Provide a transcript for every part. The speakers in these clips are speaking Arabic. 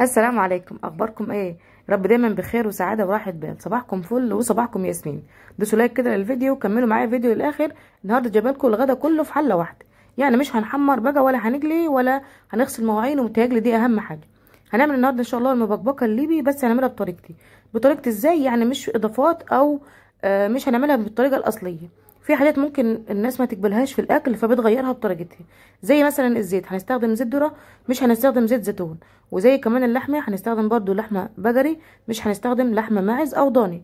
السلام عليكم اخباركم ايه رب دايما بخير وسعاده وراحه بال صباحكم فل وصباحكم ياسمين دوسوا لايك كده للفيديو وكملوا معايا الفيديو للاخر النهارده لكم الغدا كله في حله واحده يعني مش هنحمر بقى ولا هنجلي ولا هنغسل مواعين والتهاجل دي اهم حاجه هنعمل النهارده ان شاء الله المبكبكه الليبي بس هنعملها بطريقتي بطريقتي ازاي يعني مش اضافات او آه، مش هنعملها بالطريقه الاصليه في حاجات ممكن الناس ما تقبلهاش في الاكل فبتغيرها بطريقتها زي مثلا الزيت هنستخدم زيت ذره مش هنستخدم زيت زيتون وزي كمان اللحمه هنستخدم برضو لحمه بقري مش هنستخدم لحمه ماعز او ضاني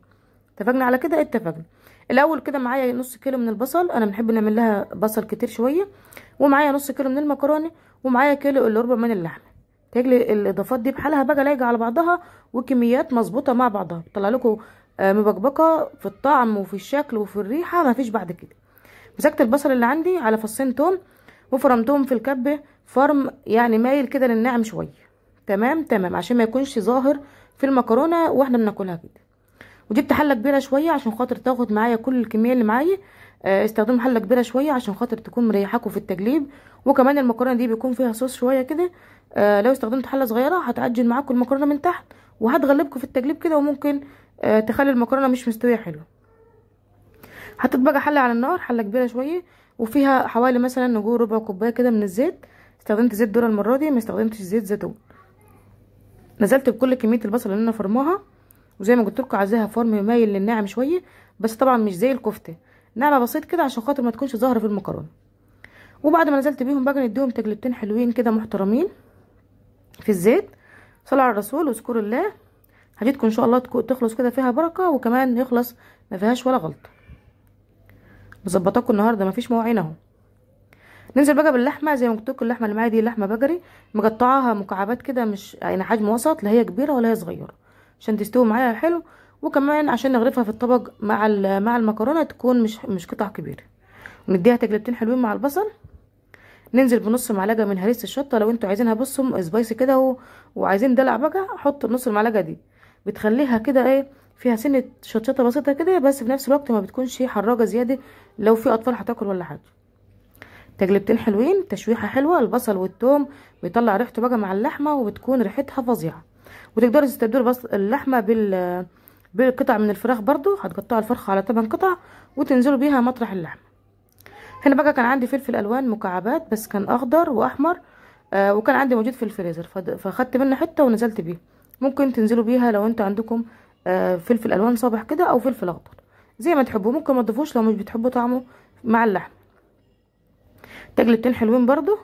اتفقنا على كده اتفقنا الاول كده معايا نص كيلو من البصل انا بنحب نعمل لها بصل كتير شويه ومعايا نص كيلو من المكرونه ومعايا كيلو الا ربع من اللحمه تجلي الاضافات دي بحالها بقى لايقه على بعضها وكميات مظبوطه مع بعضها طلع لكم آه، مبكبكه في الطعم وفي الشكل وفي الريحه مفيش بعد كده مسكت البصل اللي عندي على فصين توم وفرمتهم في الكبه فرم يعني مايل كده للناعم شويه تمام تمام عشان ما يكونش ظاهر في المكرونه واحنا بناكلها كده وجبت حله كبيره شويه عشان خاطر تاخد معايا كل الكميه اللي معايا آه، استخدموا حله كبيره شويه عشان خاطر تكون مريحاكم في التجليب وكمان المكرونه دي بيكون فيها صوص شويه كده آه، لو استخدمت حله صغيره هتعجن معاكم المكرونه من تحت وهتغلبكم في التجليب كده وممكن آه، تخلي المكرونه مش مستويه حلو حطيت بقى حله على النار حله كبيره شويه وفيها حوالي مثلا نجور ربع كوبايه كده من الزيت استخدمت زيت دورة المره دي ما استخدمتش زيت زيتون نزلت بكل كميه البصل اللي انا فرماها وزي ما قلت لكم عايزاها فرم مايل للناعم شويه بس طبعا مش زي الكفته نعمه بسيط كده عشان خاطر ما تكونش ظاهره في المكرونه وبعد ما نزلت بيهم بقى نديهم تجلبتين حلوين كده محترمين في الزيت صلى على الرسول واذكر الله حاجتكم ان شاء الله تخلص كده فيها بركه وكمان يخلص ما فيهاش ولا غلطه مظبطاكم النهارده مفيش مواعين اهو ننزل بقى باللحمه زي ما قلت لكم اللحمه اللي معايا دي لحمه بجري مقطعاها مكعبات كده مش يعني حجم وسط لا هي كبيره ولا هي صغيره عشان تستوي معايا حلو وكمان عشان نغرفها في الطبق مع مع المكرونه تكون مش مش قطع كبيره ونديها تجلبتين حلوين مع البصل ننزل بنص معلقه من هريسه الشطه لو انتوا عايزينها بصوا سبايسي كده وعايزين دلع بقى حط نص المعلقه دي بتخليها كده ايه فيها سنه شطشطه بسيطه كده بس في نفس الوقت ما بتكونش حراجه زياده لو في اطفال هتاكل ولا حاجه تجلبتين حلوين تشويحه حلوه البصل والثوم بيطلع ريحته بقى مع اللحمه وبتكون ريحتها فظيعه وتقدروا تستبدلوا اللحمه بال بالقطع من الفراخ برضو هتقطعوا الفرخه على تمن قطع وتنزلوا بيها مطرح اللحمه هنا بقى كان عندي فلفل الوان مكعبات بس كان اخضر واحمر آه وكان عندي موجود في الفريزر فاخدت منه حته ونزلت بيه ممكن تنزلوا بيها لو انتوا عندكم آه، فلفل الوان صابح كده او فلفل اخضر زي ما تحبوا ممكن ما تضيفوش لو مش بتحبوا طعمه مع اللحم تجلبتين حلوين برضو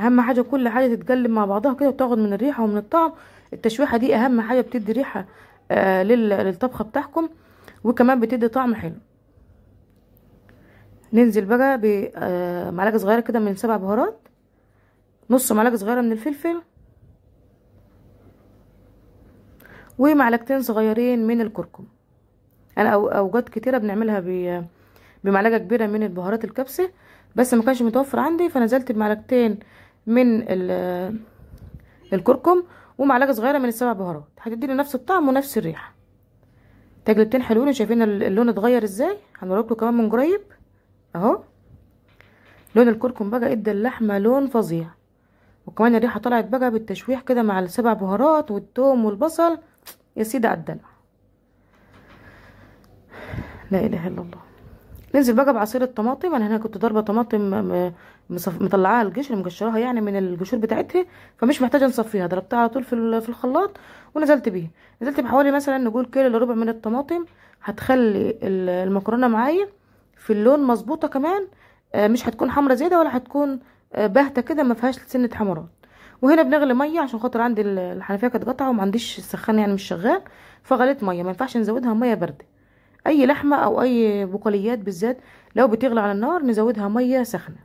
اهم حاجه كل حاجه تتجلب مع بعضها كده وتاخد من الريحه ومن الطعم التشويحه دي اهم حاجه بتدي ريحه آه، للطبخه بتاعكم وكمان بتدي طعم حلو ننزل بقى بمعلقه آه، صغيره كده من سبع بهارات نص معلقه صغيره من الفلفل ومعلقتين صغيرين من الكركم انا اوجات كتيره بنعملها بمعلقه كبيره من البهارات الكبسه بس ما كانش متوفر عندي فنزلت بمعلقتين من الكركم ومعلقه صغيره من السبع بهارات هتديني نفس الطعم ونفس الريحه تجربتين حلوين شايفين اللون اتغير ازاي هنوريكم كمان من قريب اهو لون الكركم بقى ادى اللحمه لون فظيع وكمان الريحه طلعت بقى بالتشويح كده مع السبع بهارات والثوم والبصل يا سيدي على الدلع لا اله الا الله ننزل بقى بعصير الطماطم انا هنا كنت ضاربه طماطم مطلعاها القشر مقشراها يعني من القشور بتاعتها فمش محتاجه نصفيها ضربتها على طول في في الخلاط ونزلت بيه نزلت بحوالي مثلا نقول كيلو الا ربع من الطماطم هتخلي المكرونه معايا في اللون مظبوطه كمان آه، مش هتكون حمرا زياده ولا هتكون آه، باهته كده ما فيهاش سنه حمرات وهنا بنغلي ميه عشان خاطر عندي الحنفيه كانت قطعه وما عنديش سخان يعني مش شغال فغليت ميه ما ينفعش نزودها ميه بارده اي لحمه او اي بقوليات بالذات لو بتغلي على النار نزودها ميه سخنه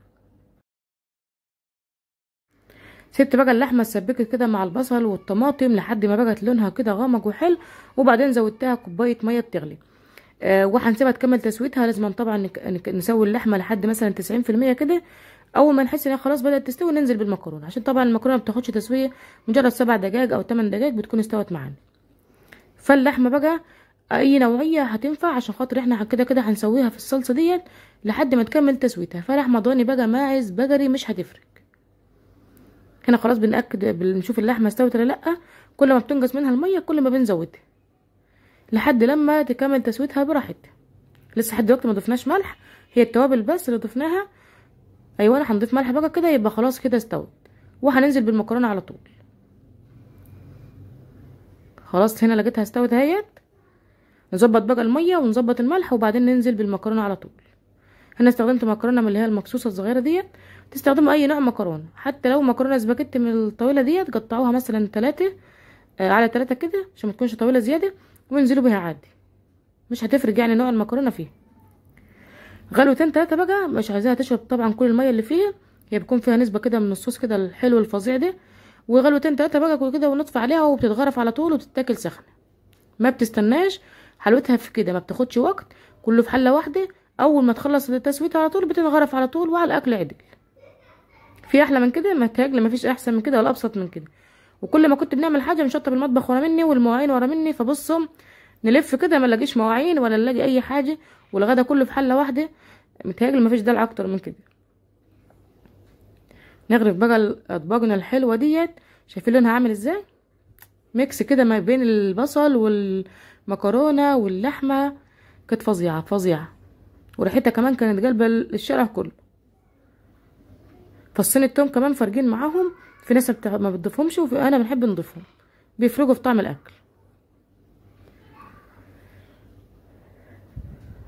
سبت بقى اللحمه اتسبكت كده مع البصل والطماطم لحد ما بقت لونها كده غامق وحلو وبعدين زودتها كوبايه ميه بتغلي أه وهنسيبها تكمل تسويتها لازم طبعا نسوي اللحمه لحد مثلا 90% كده اول ما نحس انها خلاص بدات تستوي ننزل بالمكرونه عشان طبعا المكرونه بتاخدش تسويه مجرد سبع دقائق او ثمان دقائق بتكون استوت معانا فاللحمه بقى اي نوعيه هتنفع عشان خاطر احنا كده كده هنسويها في الصلصه ديت لحد ما تكمل تسويتها فلحمه ضاني بقى ماعز بقري مش هتفرق هنا خلاص بنأكد بنشوف اللحمه استوت ولا لا كل ما بتنقص منها الميه كل ما بنزودها لحد لما تكمل تسويتها براحتها لسه لحد دلوقتي ما ضفناش ملح هي التوابل بس اللي ضفناها ايوه انا هنضيف ملح بقى كده يبقى خلاص كده استوت وهننزل بالمكرونه على طول خلاص هنا لقيتها استوت اهيت نظبط بقى الميه ونظبط الملح وبعدين ننزل بالمكرونه على طول انا استخدمت مكرونه من اللي هي المكسوسه الصغيره ديت تستخدموا اي نوع مكرونه حتى لو مكرونه سباكيت من الطويله ديت قطعوها مثلا ثلاثه آه على ثلاثه كده عشان ما تكونش طويله زياده وانزلوا بيها عادي مش هتفرق يعني نوع المكرونه فيها غلوتين تلاتة بقى مش عايزاها تشرب طبعا كل المية اللي فيها هي بيكون فيها نسبة كده من الصوص كده الحلو الفظيع ده وغلوتين تلاتة بقى كده ونطفي عليها وبتتغرف على طول وبتتاكل سخنة ما بتستناش حلوتها في كده ما بتاخدش وقت كله في حلة واحدة اول ما تخلص التسويت على طول بتنغرف على طول وعلى الاكل عدل في احلى من كده ما مفيش احسن من كده ولا ابسط من كده وكل ما كنت بنعمل حاجه بنشطب المطبخ ورا مني والمواعين ورا مني فبصوا نلف كده ما نلاقيش مواعين ولا نلاقي اي حاجه والغدا كله في حله واحده متهيألي مفيش دلع اكتر من كده نغرف بقى اطباقنا الحلوه ديت شايفين لونها عامل ازاي ميكس كده ما بين البصل والمكرونه واللحمه كانت فظيعه فظيعه وريحتها كمان كانت جالبه الشارع كله فصين التوم كمان فارجين معاهم في ناس ما بتضيفهمش انا بنحب نضيفهم بيفرقوا في طعم الاكل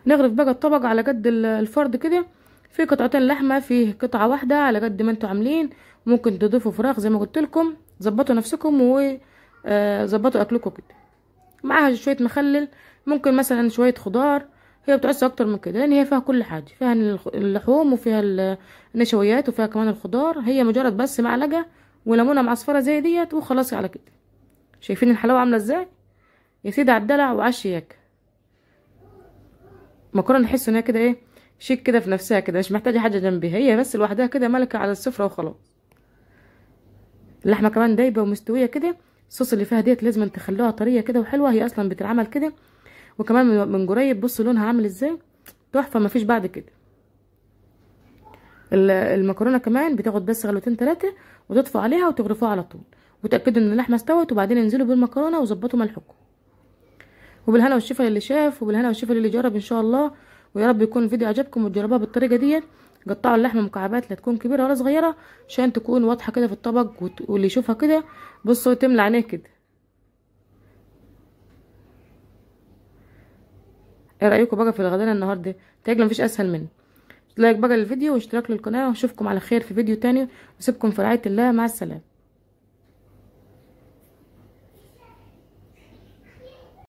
نغرف بقى الطبق على قد الفرد كده في قطعتين لحمه فيه قطعه واحده على قد ما انتوا عاملين ممكن تضيفوا فراخ زي ما قلت لكم ظبطوا نفسكم وظبطوا آه، اكلكم كده معاها شويه مخلل ممكن مثلا شويه خضار هي بتعصي اكتر من كده لان هي فيها كل حاجه فيها اللحوم وفيها النشويات وفيها كمان الخضار هي مجرد بس معلقه وليمونه معصفره زي ديت وخلاص على كده شايفين الحلاوه عامله ازاي يا سيدي على الدلع وعشياك المكرونه نحس انها كده ايه شيك كده في نفسها كده مش محتاجه حاجه جنبها هي بس لوحدها كده ملكه على السفره وخلاص اللحمه كمان دايبه ومستويه كده الصوص اللي فيها ديت لازم تخلوها طريه كده وحلوه هي اصلا بتتعمل كده وكمان من قريب بصوا لونها عامل ازاي تحفه مفيش بعد كده المكرونه كمان بتاخد بس غلوتين ثلاثه وتطفوا عليها وتغرفوها على طول وتاكدوا ان اللحمه استوت وبعدين انزلوا بالمكرونه وظبطوا ملحكم وبالهنا والشفا للي شاف وبالهنا والشفا للي جرب ان شاء الله ويا رب يكون الفيديو عجبكم وتجربوها بالطريقه ديت قطعوا اللحمه مكعبات لا تكون كبيره ولا صغيره عشان تكون واضحه كده في الطبق واللي يشوفها كده بصوا تملى عينيه كده ايه رايكم بقى في الغدانه النهارده تاكل مفيش اسهل منه لايك بقى للفيديو واشتراك للقناه واشوفكم على خير في فيديو تاني واسيبكم في رعايه الله مع السلامه